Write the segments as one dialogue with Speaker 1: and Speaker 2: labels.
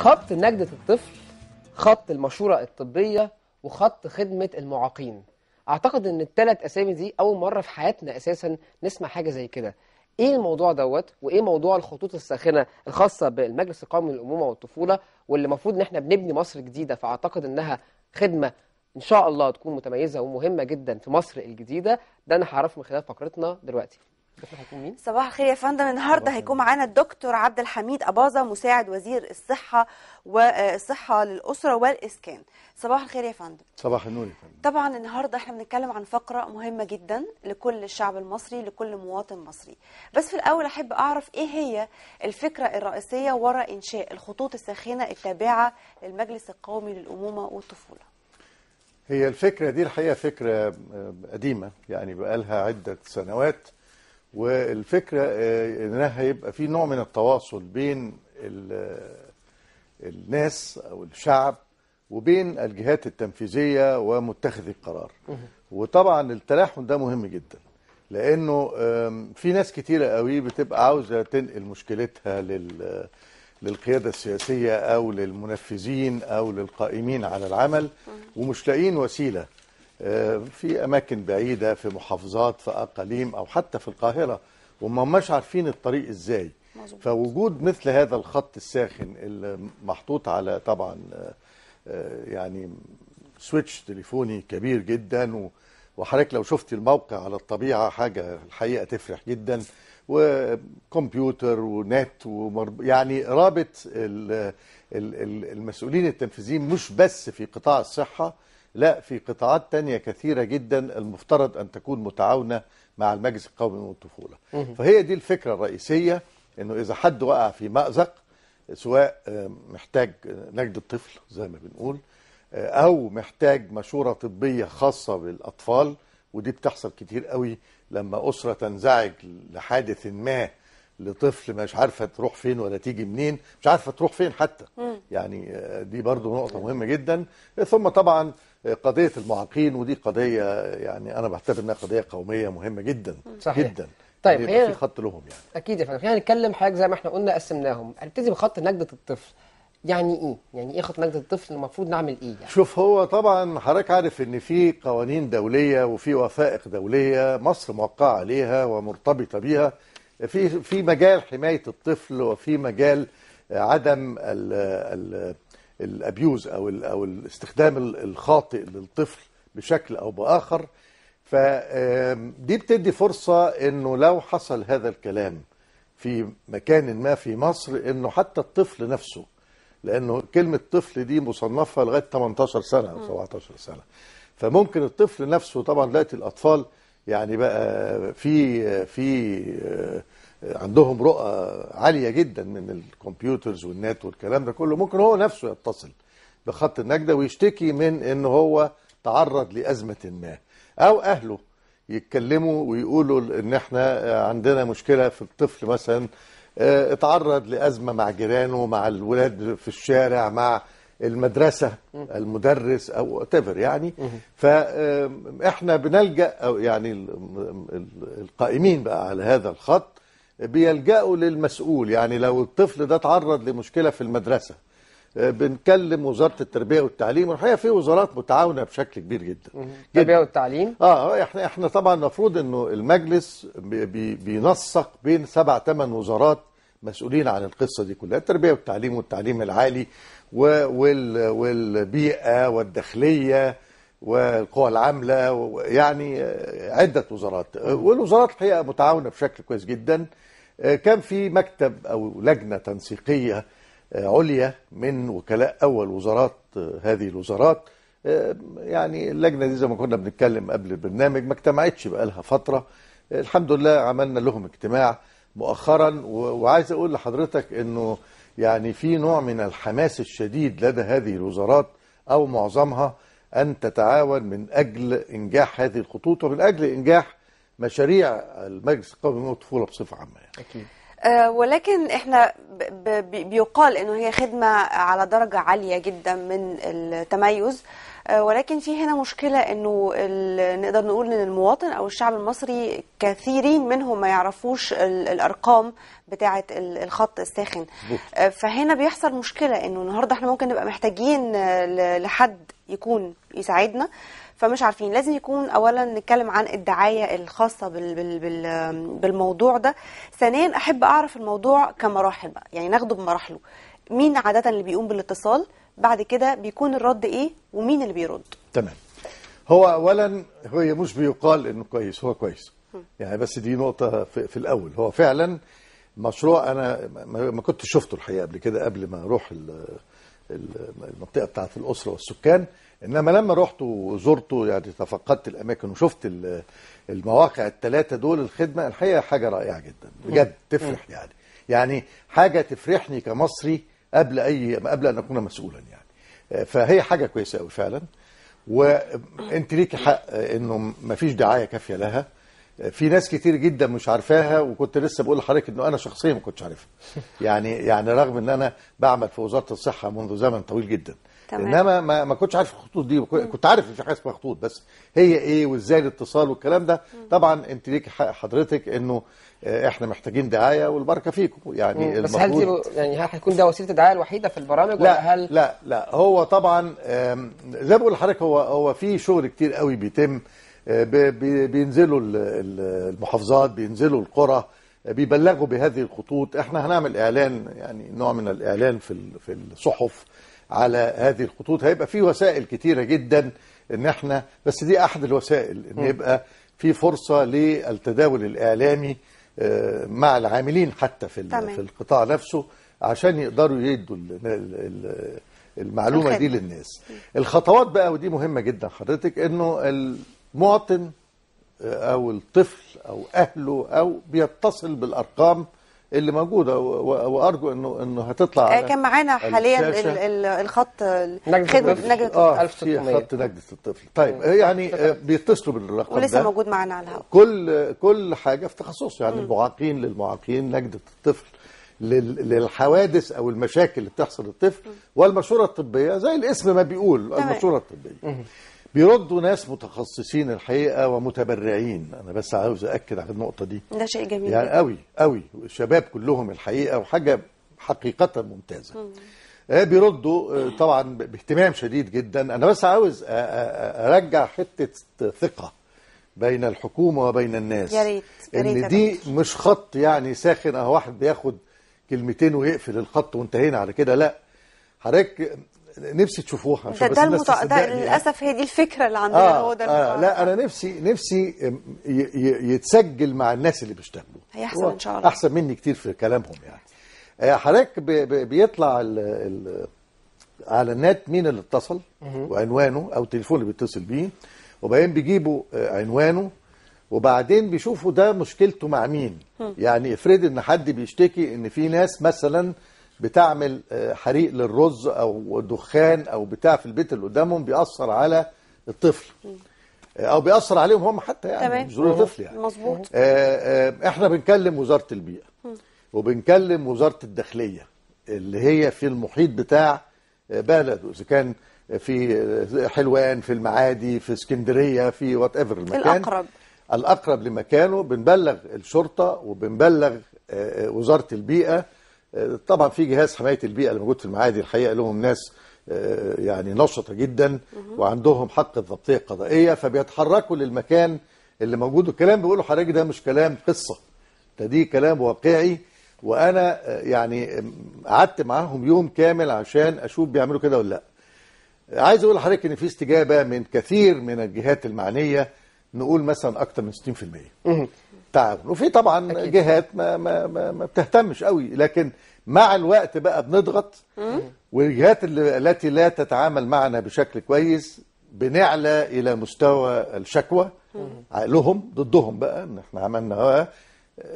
Speaker 1: خط نجدة الطفل خط المشورة الطبية وخط خدمة المعاقين أعتقد أن الثلاث أسامي دي أول مرة في حياتنا أساسا نسمع حاجة زي كده إيه الموضوع دوت وإيه موضوع الخطوط الساخنة الخاصة بالمجلس القومي للأمومة والطفولة واللي المفروض إن إحنا بنبني مصر جديدة فأعتقد إنها خدمة إن شاء الله تكون متميزة ومهمة جدا في مصر الجديدة ده أنا هعرفه من خلال فقرتنا دلوقتي
Speaker 2: صباح الخير يا فندم النهارده هيكون معانا الدكتور عبد الحميد اباظه مساعد وزير الصحه والصحه آه، للاسره والاسكان صباح الخير يا فندم صباح النور يا فندم طبعا النهارده احنا بنتكلم عن فقره مهمه جدا لكل الشعب المصري لكل مواطن مصري بس في الاول احب اعرف ايه هي الفكره الرئيسيه وراء انشاء الخطوط الساخنه التابعه للمجلس القومي للامومه والطفوله
Speaker 3: هي الفكره دي الحقيقه فكره آه، قديمه يعني بقالها عده سنوات والفكره آه، انها هيبقى في نوع من التواصل بين آه، الناس او الشعب وبين الجهات التنفيذيه ومتخذي القرار وطبعا التلاحم ده مهم جدا لانه في ناس كتيره قوي بتبقى عاوزه تنقل مشكلتها لل آه، للقيادة السياسية أو للمنفذين أو للقائمين على العمل ومش لاقيين وسيلة آه، في اماكن بعيده في محافظات في اقاليم او حتى في القاهره وما هماش عارفين الطريق ازاي فوجود مثل هذا الخط الساخن اللي محطوط على طبعا آه، آه، يعني سويتش تليفوني كبير جدا وحضرتك لو شفتي الموقع على الطبيعه حاجه الحقيقه تفرح جدا وكمبيوتر ونت ومرب... يعني رابط المسؤولين التنفيذيين مش بس في قطاع الصحه لا في قطاعات تانية كثيرة جدا المفترض أن تكون متعاونة مع المجلس القومي للطفولة فهي دي الفكرة الرئيسية أنه إذا حد وقع في مأزق سواء آه، محتاج آه، نجد الطفل زي ما بنقول آه، أو محتاج مشورة طبية خاصة بالأطفال ودي بتحصل كتير قوي لما أسرة تنزعج لحادث ما لطفل مش عارفة تروح فين ولا تيجي منين مش عارفة تروح فين حتى مم. يعني آه، دي برضو نقطة مهمة جدا ثم طبعا آه، قضية المعاقين ودي قضية يعني أنا بعتبر إنها قضية قومية مهمة جدا صحيح. جدا طيب يعني في خط لهم يعني
Speaker 1: أكيد يا فندم خلينا نتكلم حاجة زي ما احنا قلنا قسمناهم هنبتدي بخط نجدة الطفل يعني ايه؟ يعني ايه خط نجدة الطفل المفروض نعمل ايه يعني؟
Speaker 3: شوف هو طبعا حضرتك عارف ان في قوانين دولية وفي وثائق دولية مصر موقعة عليها ومرتبطة بيها في في مجال حماية الطفل وفي مجال عدم الابيوز او او الاستخدام الخاطئ للطفل بشكل او باخر فدي بتدي فرصه انه لو حصل هذا الكلام في مكان ما في مصر انه حتى الطفل نفسه لانه كلمه طفل دي مصنفه لغايه 18 سنه او 17 سنه فممكن الطفل نفسه طبعا دلوقتي الاطفال يعني بقى في في آه، عندهم رؤى عاليه جدا من الكمبيوترز والنت والكلام ده كله ممكن هو نفسه يتصل بخط النجده ويشتكي من ان هو تعرض لازمه ما او اهله يتكلموا ويقولوا ان احنا عندنا مشكله في الطفل مثلا آه، اتعرض لازمه مع جيرانه مع الولاد في الشارع مع المدرسه المدرس او تفر يعني فاحنا بنلجا او يعني القائمين بقى على هذا الخط بيلجأوا للمسؤول يعني لو الطفل ده تعرض لمشكله في المدرسه آه، بنكلم وزاره التربيه والتعليم الحقيقه في وزارات متعاونه بشكل كبير جدا التربيه والتعليم اه احنا احنا طبعا المفروض انه المجلس بينسق بين سبع ثمان وزارات مسؤولين عن القصه دي كلها التربيه والتعليم والتعليم العالي والبيئه والداخليه والقوى العامله يعني عده وزارات والوزارات الحقيقه متعاونه بشكل كويس جدا كان في مكتب او لجنه تنسيقيه عليا من وكلاء اول وزارات هذه الوزارات يعني اللجنه دي زي ما كنا بنتكلم قبل البرنامج ما اجتمعتش بقالها فتره الحمد لله عملنا لهم اجتماع مؤخرا وعايز اقول لحضرتك انه يعني في نوع من الحماس الشديد لدى هذه الوزارات أو معظمها أن تتعاون من أجل إنجاح هذه الخطوط ومن أجل إنجاح مشاريع المجلس القومي للطفولة بصفة عامة يعني. أكيد.
Speaker 2: آه، ولكن احنا بيقال انه هي خدمه على درجه عاليه جدا من التميز آه، ولكن في هنا مشكلة انه نقدر نقول ان المواطن او الشعب المصري كثيرين منهم ما يعرفوش الارقام بتاعة الخط الساخن آه، فهنا بيحصل مشكلة انه النهاردة احنا ممكن نبقى محتاجين لحد يكون يساعدنا فمش عارفين لازم يكون اولا نتكلم عن الدعايه الخاصه بال بال بال بالموضوع ده ثانيا احب اعرف الموضوع كمراحل بقى يعني ناخده بمراحله مين عاده اللي بيقوم بالاتصال بعد كده بيكون الرد ايه ومين اللي بيرد
Speaker 3: تمام هو اولا هي مش بيقال انه كويس هو كويس يعني بس دي نقطه في, في الاول هو فعلا مشروع انا ما كنت شفته الحقيقه قبل كده قبل ما اروح المنطقه بتاعه الاسره والسكان انما لما رحت وزرته يعني تفقدت الاماكن وشفت المواقع الثلاثه دول الخدمه الحقيقه حاجه رائعه جدا بجد تفرح يعني يعني حاجه تفرحني كمصري قبل اي قبل ان اكون مسؤولا يعني فهي حاجه كويسه قوي فعلا وانت ليكي حق انه ما فيش دعايه كافيه لها في ناس كتير جدا مش عارفاها وكنت لسه بقول لحضرتك انه انا شخصيا ما كنتش عارفها يعني يعني رغم ان انا بعمل في وزاره الصحه منذ زمن طويل جدا تمام. انما ما, ما كنتش عارف الخطوط دي كنت عارف ان في حاجه اسمها خطوط بس هي ايه وازاي الاتصال والكلام ده طبعا انت ليكي حق حضرتك انه آه، احنا محتاجين دعايه والبركه فيكم يعني بس هل دي
Speaker 1: يعني هل هيكون ده وسيله الدعايه الوحيده في البرامج لا ولا
Speaker 3: هل لا لا هو طبعا زي ما بقول لحضرتك هو هو في شغل كتير قوي بيتم آه، بينزلوا المحافظات بينزلوا القرى آه، بيبلغوا بهذه الخطوط احنا هنعمل اعلان يعني نوع من الاعلان في في الصحف على هذه الخطوط هيبقى في وسائل كتيره جدا ان احنا بس دي احد الوسائل ان يبقى في فرصه للتداول الاعلامي مع العاملين حتى في تمام. في القطاع نفسه عشان يقدروا يدوا المعلومه دي للناس الخطوات بقى ودي مهمه جدا حضرتك انه المواطن آه، او الطفل او اهله او بيتصل بالارقام اللي موجوده وارجو انه انه هتطلع آه، كان معانا حاليا
Speaker 2: الخط خدمه نجده آه، الطفل اه في خط
Speaker 3: نجده الطفل طيب يعني آه، بيتصلوا بالرقم ولسه موجود معانا على الهواء كل كل حاجه في تخصص يعني المعاقين للمعاقين نجده الطفل للحوادث او المشاكل اللي بتحصل للطفل والمشوره الطبيه زي الاسم ما بيقول المشوره الطبيه بيردوا ناس متخصصين الحقيقه ومتبرعين انا بس عاوز اكد على النقطه دي ده
Speaker 2: شيء جميل يعني
Speaker 3: قوي قوي الشباب كلهم الحقيقه وحاجه حقيقه ممتازه مم. آه، بيردوا آه، طبعا باهتمام شديد جدا انا بس عاوز ارجع حته ثقه بين الحكومه وبين الناس يا ريت
Speaker 2: ان دي
Speaker 3: مش خط يعني ساخن او واحد بياخد كلمتين ويقفل الخط وانتهينا على كده لا حضرتك نفسي تشوفوها عشان ده, ده, المت... ده للاسف
Speaker 2: هي دي الفكره اللي عندنا آه هو ده آه
Speaker 3: لا انا نفسي نفسي يتسجل مع الناس اللي بيشتغلوا هيحصل ان شاء الله احسن مني كتير في كلامهم يعني آه، حضرتك بيطلع ال ال على النت مين اللي اتصل وعنوانه او التليفون اللي بيتصل بيه وبعدين بيجيبوا آه، عنوانه وبعدين بيشوفوا ده مشكلته مع مين يعني افرض ان حد بيشتكي ان في ناس مثلا بتعمل آه، حريق للرز او دخان او بتاع في البيت اللي قدامهم بيأثر على الطفل آه، او بيأثر عليهم هم حتى يعني مش ضروري طفل يعني مظبوط آه، احنا بنكلم وزاره البيئه وبنكلم وزاره الداخليه اللي هي في المحيط بتاع بلده اذا كان في حلوان في المعادي في اسكندريه في وات ايفر المكان الاقرب الاقرب لمكانه بنبلغ الشرطه وبنبلغ وزاره البيئه طبعا في جهاز حمايه البيئه اللي موجود في المعادي الحقيقه لهم ناس آه، يعني نشطه جدا وعندهم حق الضبطيه القضائيه فبيتحركوا للمكان اللي موجود الكلام بيقولوا حضرتك ده مش كلام قصه ده دي كلام واقعي وانا آه، يعني قعدت معاهم يوم كامل عشان اشوف بيعملوا كده ولا لا عايز اقول لحضرتك ان في استجابه من كثير من الجهات المعنيه نقول مثلا اكتر من 60% تعب وفي طبعا أكيد. جهات ما, ما, ما, ما بتهتمش قوي لكن مع الوقت بقى بنضغط والجهات التي لا تتعامل معنا بشكل كويس بنعلى الى مستوى الشكوى عقلهم ضدهم بقى ان احنا عملنا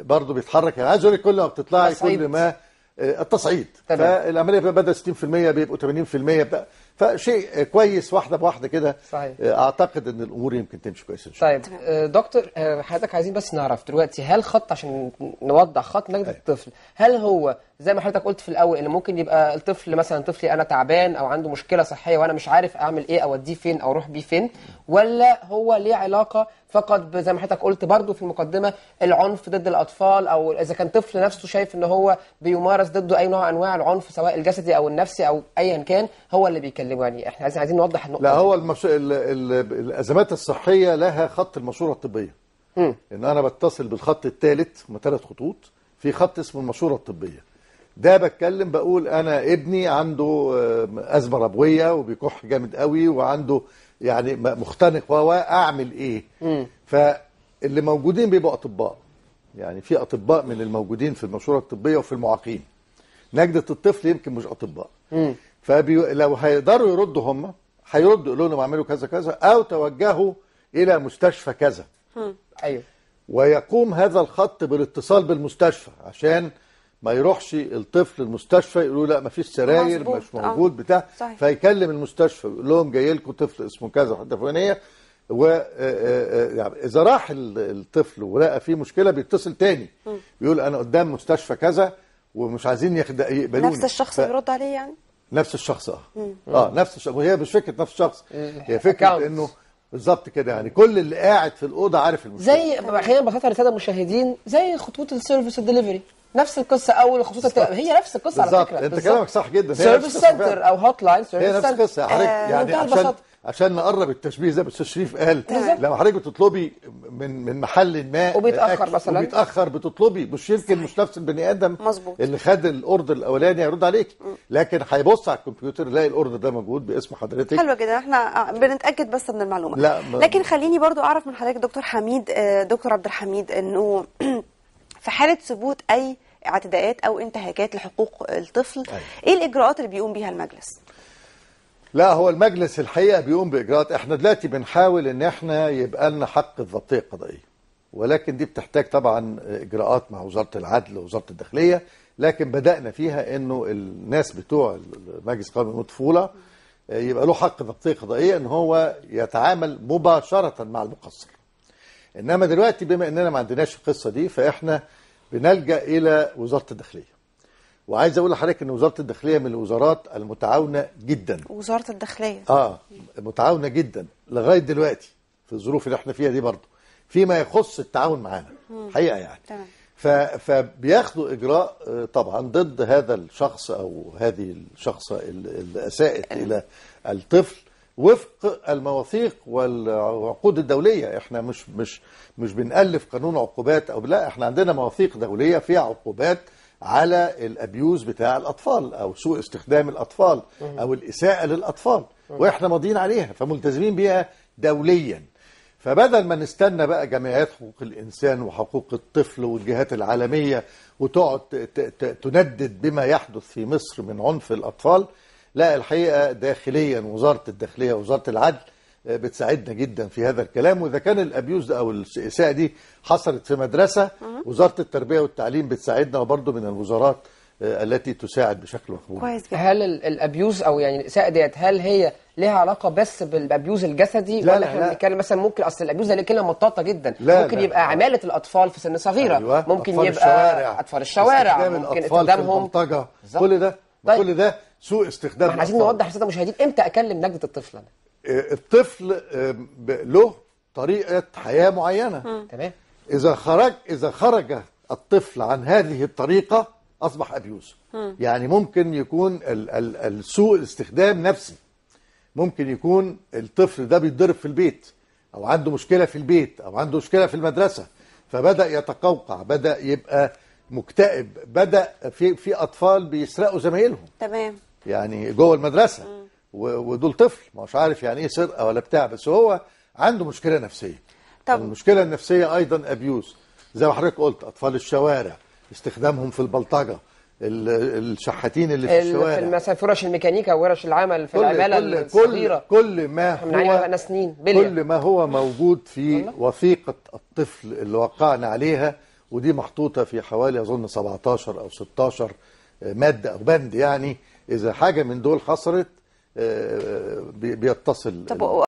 Speaker 3: برضه بيتحرك يعني عايز اقول كل ما بتطلعي كل ما التصعيد فالعمليه بتبقى بدل 60% بيبقوا 80% بقى فشيء كويس واحده بواحده كده صحيح آه، اعتقد ان الامور يمكن تمشي كويس ان شاء طيب، الله طيب دكتور
Speaker 1: آه، حضرتك عايزين بس نعرف دلوقتي هل خط عشان نوضح خط نجده أيوة. الطفل هل هو زي ما حضرتك قلت في الاول اللي ممكن يبقى الطفل مثلا طفلي انا تعبان او عنده مشكله صحيه وانا مش عارف اعمل ايه اوديه فين او اروح بيه فين ولا هو ليه علاقه فقط زي ما حضرتك قلت برضو في المقدمه العنف ضد الاطفال او اذا كان طفل نفسه شايف ان هو بيمارس ضده اي نوع انواع العنف سواء الجسدي او النفسي او ايا كان هو اللي بيكلمه يعني احنا عايزين عايزين نوضح النقطه
Speaker 3: لا هو المش... ال... ال... الازمات الصحيه لها خط المشوره الطبيه م. ان انا بتصل بالخط الثالث من ثلاث خطوط في خط اسمه المشوره الطبيه ده بتكلم بقول انا ابني عنده آه، ازمه ربويه وبيكح جامد قوي وعنده يعني مختنق و اعمل ايه فاللي موجودين بيبقوا اطباء يعني في اطباء من الموجودين في المشوره الطبيه وفي المعاقين نجده الطفل يمكن مش اطباء فلو هيقدروا يردوا هم هيردوا يقولوا لهم اعملوا كذا كذا او توجهوا الى مستشفى كذا ايوه ويقوم هذا الخط بالاتصال بالمستشفى عشان ما يروحش الطفل المستشفى يقولوا لا ما فيش سراير مش آه، موجود بتاع صحيح. فيكلم المستشفى يقول لهم جاي لكم طفل اسمه كذا حته فلانيه و آه، آه، يعني اذا راح الطفل ولقى فيه مشكله بيتصل تاني بيقول انا قدام مستشفى كذا ومش عايزين يقبلوني نفس الشخص ف... بيرد عليه يعني نفس الشخص اه اه نفس الشخص وهي مش فكره نفس الشخص هي فكره انه بالظبط كده يعني كل اللي قاعد في الاوضه عارف المشكله
Speaker 1: زي احيانا ببعتها للساده المشاهدين زي خطوط السيرفيس الدليفري نفس القصه اول خصوصا هي نفس القصه على فكره انت كلامك صح جدا سيرفيس سنتر
Speaker 3: او هوت لاين سيرفيس سنتر هي نفس القصه حضرتك آه يعني عشان عشان نقرب التشبيه زي ما الاستاذ شريف قال لما حضرتك بتطلبي من من محل ما وبيتاخر مثلا وبيتاخر بتطلبي مش يمكن مش نفس البني ادم مظبوط اللي خد الاوردر الاولاني هيرد عليك لكن هيبص على الكمبيوتر يلاقي الاوردر ده موجود باسم حضرتك حلو
Speaker 2: جدا احنا بنتاكد بس من المعلومه لا لكن خليني برضو اعرف من حضرتك دكتور حميد آه، دكتور عبد الحميد انه في حاله ثبوت اي اعتداءات او انتهاكات لحقوق الطفل أيوة. ايه الاجراءات اللي بيقوم بيها المجلس
Speaker 3: لا هو المجلس الحقيقه بيقوم باجراءات احنا دلوقتي بنحاول ان احنا يبقى لنا حق الضبطيه القضائيه ولكن دي بتحتاج طبعا اجراءات مع وزاره العدل ووزاره الداخليه لكن بدانا فيها انه الناس بتوع مجلس قانون الطفوله يبقى له حق ضبطيه قضائيه ان هو يتعامل مباشره مع المقصر انما دلوقتي بما اننا ما عندناش القصه دي فاحنا بنلجا الى وزاره الداخليه وعايز اقول لحضرتك ان وزاره الداخليه من الوزارات المتعاونه جدا
Speaker 2: وزاره الداخليه اه
Speaker 3: متعاونه جدا لغايه دلوقتي في الظروف اللي احنا فيها دي برضه فيما يخص التعاون معانا حقيقه يعني تمام فبياخدوا اجراء آه، طبعا ضد هذا الشخص او هذه الشخصه اللي اساءت آه. الى الطفل وفق المواثيق والعقود الدوليه احنا مش مش مش بنالف قانون عقوبات او لا احنا عندنا مواثيق دوليه فيها عقوبات على الابيوز بتاع الاطفال او سوء استخدام الاطفال او الاساءه للاطفال واحنا ماضيين عليها فملتزمين بيها دوليا فبدل ما نستنى بقى جمعيات حقوق الانسان وحقوق الطفل والجهات العالميه وتقعد تندد بما يحدث في مصر من عنف الاطفال لا الحقيقة داخليا وزارة الداخلية وزارة العدل آه، بتساعدنا جدا في هذا الكلام واذا كان الابيوز او الاساءه دي حصلت في مدرسه وزاره التربيه والتعليم بتساعدنا وبرضه من الوزارات آه، التي تساعد بشكل مفهوم
Speaker 1: كويس جدا هل الابيوز او يعني الاساءه ديت هل هي ليها علاقه بس بالابيوز الجسدي لا ولا احنا بنتكلم مثلا ممكن اصل الابيوز ده كلمه مطاطه جدا لا ممكن لا يبقى عماله الاطفال في سن صغيره أيوة. ممكن أطفال يبقى الشوارع. اطفال الشوارع ممكن استخدامهم
Speaker 3: كل ده طيب. كل ده سوء
Speaker 1: استخدام عايزين نوضح للساده المشاهدين امتى اكلم لجنه
Speaker 3: الطفل انا آه، الطفل له طريقه حياه معينه تمام اذا خرج اذا خرج الطفل عن هذه الطريقه اصبح ابيوز يعني ممكن يكون السوء الاستخدام نفسي ممكن يكون الطفل ده بيتضرب في البيت او عنده مشكله في البيت او عنده مشكله في المدرسه فبدا يتقوقع بدا يبقى مكتئب بدا في في اطفال بيسرقوا زمايلهم تمام يعني جوه المدرسه ودول طفل مش عارف يعني ايه سرقه ولا بتاع بس هو عنده مشكله نفسيه طب المشكله النفسيه ايضا ابيوز زي ما حضرتك قلت اطفال الشوارع استخدامهم في البلطجه الشحاتين اللي في الشوارع
Speaker 1: مثلا فرش الميكانيكا وورش العمل في كل العماله كل الصغيره
Speaker 3: كل ما هو سنين كل ما هو موجود في وثيقه الطفل اللي وقعنا عليها ودي محطوطه في حوالي اظن 17 او 16 آه، ماده او بند يعني اذا حاجه من دول حصلت آه، بيتصل طب